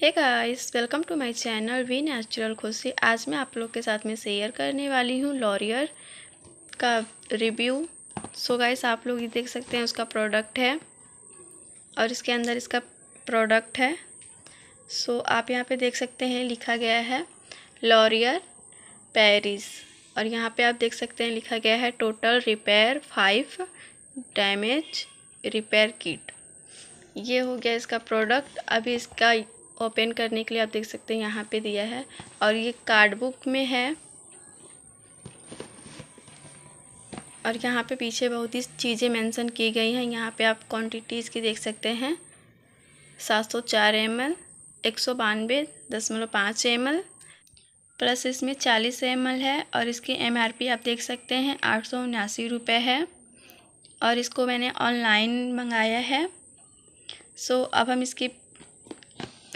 hey guys welcome to my channel V natural Khushi आज मैं आप लोग के साथ में शेयर करने वाली हूँ लॉरियर का रिव्यू सो गाइस आप लोग ये देख सकते हैं उसका प्रोडक्ट है और इसके अंदर इसका प्रोडक्ट है सो so, आप यहाँ पे देख सकते हैं लिखा गया है लॉरियर पेरिस और यहाँ पे आप देख सकते हैं लिखा गया है total repair five damage repair kit ये हो गया इसका प्रोडक्ट अभी इसका ओपन करने के लिए आप देख सकते हैं यहाँ पे दिया है और ये कार्ड बुक में है और यहाँ पे पीछे बहुत ही चीज़ें मेंशन की गई हैं यहाँ पे आप क्वांटिटीज़ की देख सकते हैं सात सौ चार एम एल एक सौ बानवे दशमलव पाँच एम एल प्लस इसमें चालीस एम एल है और इसकी एम आर पी आप देख सकते हैं आठ सौ उन्यासी रुपये है और इसको मैंने ऑनलाइन मंगाया है सो अब हम इसकी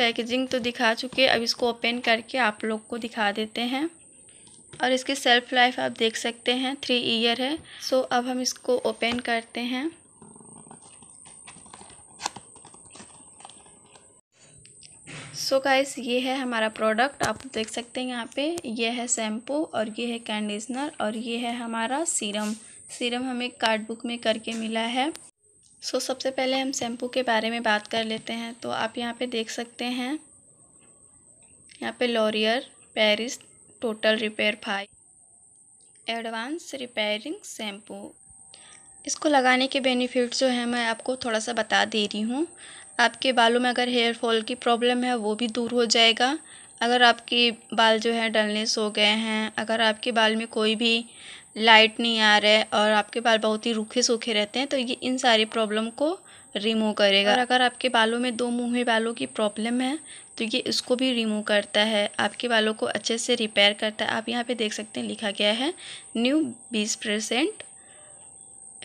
पैकेजिंग तो दिखा चुके अब इसको ओपन करके आप लोग को दिखा देते हैं और इसकी सेल्फ लाइफ आप देख सकते हैं थ्री ईयर है सो अब हम इसको ओपन करते हैं सो so गाइस ये है हमारा प्रोडक्ट आप देख सकते हैं यहाँ पे ये है शैम्पू और ये है कंडीशनर और ये है हमारा सीरम सीरम हमें कार्ड बुक में करके मिला है सो so, सबसे पहले हम शैम्पू के बारे में बात कर लेते हैं तो आप यहाँ पे देख सकते हैं यहाँ पे L'Oreal Paris total repair five advance repairing shampoo इसको लगाने के बेनिफिट जो है मैं आपको थोड़ा सा बता दे रही हूँ आपके बालों में अगर हेयर फॉल की प्रॉब्लम है वो भी दूर हो जाएगा अगर आपके बाल जो है डलनेस हो गए हैं अगर आपके बाल में कोई भी लाइट नहीं आ रहा है और आपके बाल बहुत ही रूखे सूखे रहते हैं तो ये इन सारी प्रॉब्लम को रिमूव करेगा और अगर आपके बालों में दो मुँहे बालों की प्रॉब्लम है तो ये इसको भी रिमूव करता है आपके बालों को अच्छे से रिपेयर करता है आप यहाँ पे देख सकते हैं लिखा गया है न्यू बीस परसेंट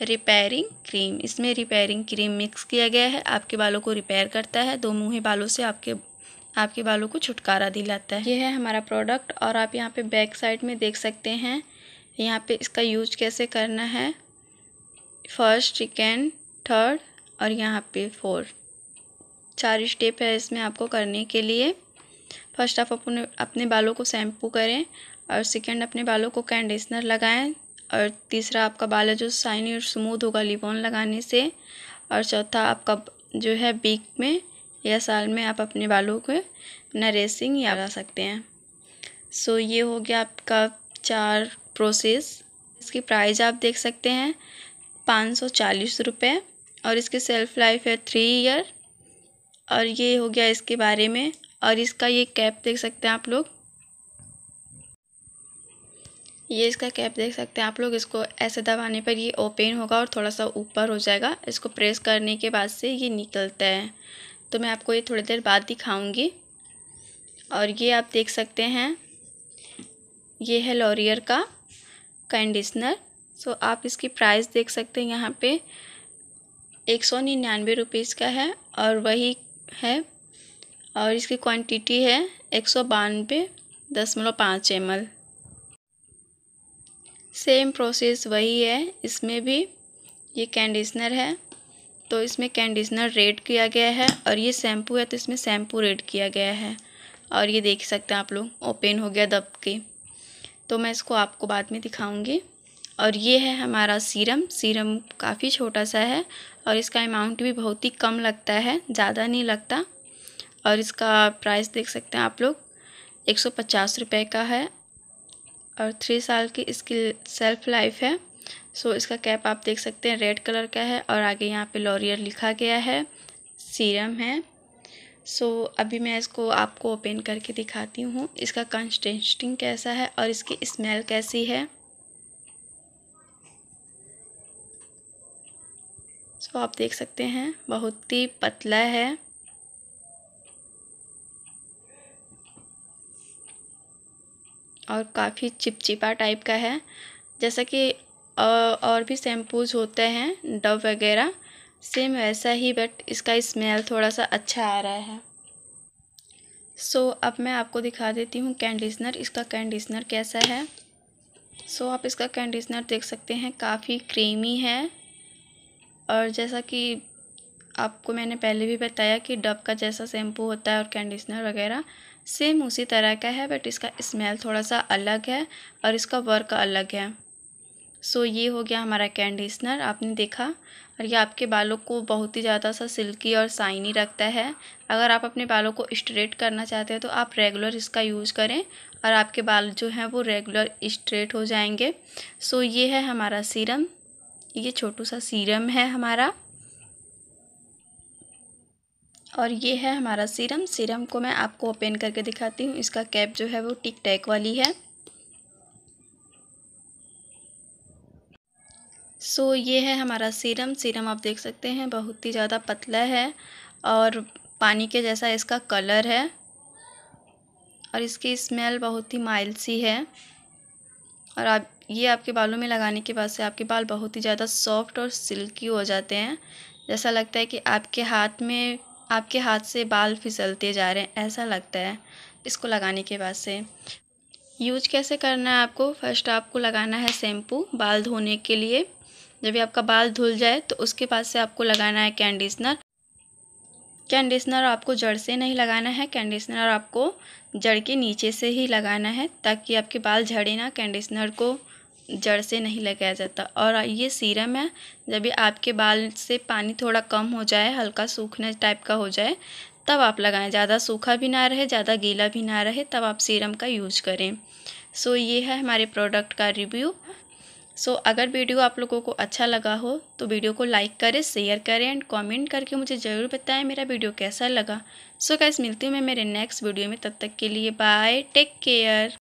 रिपेयरिंग क्रीम इसमें रिपेयरिंग क्रीम मिक्स किया गया है आपके बालों को रिपेयर करता है दो मुँहे बालों से आपके आपके बालों को छुटकारा दिलाता है ये है हमारा प्रोडक्ट और आप यहाँ पे बैक साइड में देख सकते हैं यहाँ पे इसका यूज कैसे करना है फर्स्ट सेकेंड थर्ड और यहाँ पे फोर्थ चार स्टेप है इसमें आपको करने के लिए फर्स्ट आप अपने अपने बालों को शैम्पू करें और सेकेंड अपने बालों को कंडीशनर लगाएं और तीसरा आपका बाल है जो शाइनी और स्मूथ होगा लिबॉन लगाने से और चौथा आपका जो है बीक में या साल में आप अपने बालों को अपना रेसिंग या लगा सकते हैं सो so, ये हो गया आपका चार प्रोसेस इसकी प्राइस आप देख सकते हैं पाँच सौ चालीस रुपये और इसकी सेल्फ लाइफ है थ्री ईयर और ये हो गया इसके बारे में और इसका ये कैप देख सकते हैं आप लोग ये इसका कैप देख सकते हैं आप लोग इसको ऐसे दबाने पर ये ओपन होगा और थोड़ा सा ऊपर हो जाएगा इसको प्रेस करने के बाद से ये निकलता है तो मैं आपको ये थोड़ी देर बाद दिखाऊंगी और ये आप देख सकते हैं ये है लॉरियर का कंडीशनर सो आप इसकी प्राइस देख सकते हैं यहाँ पे एक सौ निन्यानवे रुपीज़ का है और वही है और इसकी क्वांटिटी है एक सौ बानवे दशमलव पाँच एम एल सेम प्रोसेस वही है इसमें भी ये कंडीशनर है तो इसमें कंडीशनर रेड किया गया है और ये शैम्पू है तो इसमें शैम्पू रेड किया गया है और ये देख सकते हैं आप लोग ओपन हो गया दब के तो मैं इसको आपको बाद में दिखाऊंगी और ये है हमारा सीरम सीरम काफ़ी छोटा सा है और इसका अमाउंट भी बहुत ही कम लगता है ज़्यादा नहीं लगता और इसका प्राइस देख सकते हैं आप लोग एक सौ पचास रुपये का है और थ्री साल की इसकी सेल्फ लाइफ है सो so, इसका कैप आप देख सकते हैं रेड कलर का है और आगे यहाँ पे लॉरियर लिखा गया है सीरम है सो so, अभी मैं इसको आपको ओपन करके दिखाती हूँ इसका कंस्टेंटिंग कैसा है और इसकी स्मेल कैसी है सो so, आप देख सकते हैं बहुत ही पतला है और काफ़ी चिपचिपा टाइप का है जैसा कि और भी शैम्पूज होते हैं डब वगैरह सेम वैसा ही बट इसका स्मेल थोड़ा सा अच्छा आ रहा है सो so, अब मैं आपको दिखा देती हूँ कंडीशनर इसका कंडीशनर कैसा है सो so, आप इसका कंडीशनर देख सकते हैं काफ़ी क्रीमी है और जैसा कि आपको मैंने पहले भी बताया कि डब का जैसा शैम्पू होता है और कंडीशनर वगैरह सेम उसी तरह का है बट इसका स्मेल थोड़ा सा अलग है और इसका वर्क अलग है सो ये हो गया हमारा कंडीशनर आपने देखा और ये आपके बालों को बहुत ही ज़्यादा सा सिल्की और साइनी रखता है अगर आप अपने बालों को स्ट्रेट करना चाहते हैं तो आप रेगुलर इसका यूज़ करें और आपके बाल जो हैं वो रेगुलर स्ट्रेट हो जाएंगे सो ये है हमारा सीरम ये छोटू सा सीरम है हमारा और ये है हमारा सीरम सीरम को मैं आपको ओपन करके दिखाती हूँ इसका कैप जो है वो टिक टैक वाली है सो so, ये है हमारा सीरम सीरम आप देख सकते हैं बहुत ही ज़्यादा पतला है और पानी के जैसा इसका कलर है और इसकी स्मेल बहुत ही माइल्ड सी है और आप ये आपके बालों में लगाने के बाद से आपके बाल बहुत ही ज़्यादा सॉफ्ट और सिल्की हो जाते हैं जैसा लगता है कि आपके हाथ में आपके हाथ से बाल फिसलते जा रहे हैं ऐसा लगता है इसको लगाने के बाद से यूज कैसे करना है आपको फर्स्ट आपको लगाना है शैम्पू बाल धोने के लिए जब भी आपका बाल धुल जाए तो उसके बाद से आपको लगाना है कंडीशनर कंडीशनर आपको जड़ से नहीं लगाना है कंडीशनर आपको जड़ के नीचे से ही लगाना है ताकि आपके बाल झड़े ना कंडीशनर को जड़ से नहीं लगाया जाता और ये सीरम है जब भी आपके बाल से पानी थोड़ा कम हो जाए हल्का सूखने टाइप का हो जाए तब आप लगाएं ज़्यादा सूखा भी ना रहे ज़्यादा गीला भी ना रहे तब आप सीरम का यूज करें सो ये है हमारे प्रोडक्ट का रिव्यू सो so, अगर वीडियो आप लोगों को अच्छा लगा हो तो वीडियो को लाइक करें शेयर करें एंड कमेंट करके मुझे ज़रूर बताएं मेरा वीडियो कैसा लगा सो so, गैस मिलती हूँ मैं मेरे नेक्स्ट वीडियो में तब तक के लिए बाय टेक केयर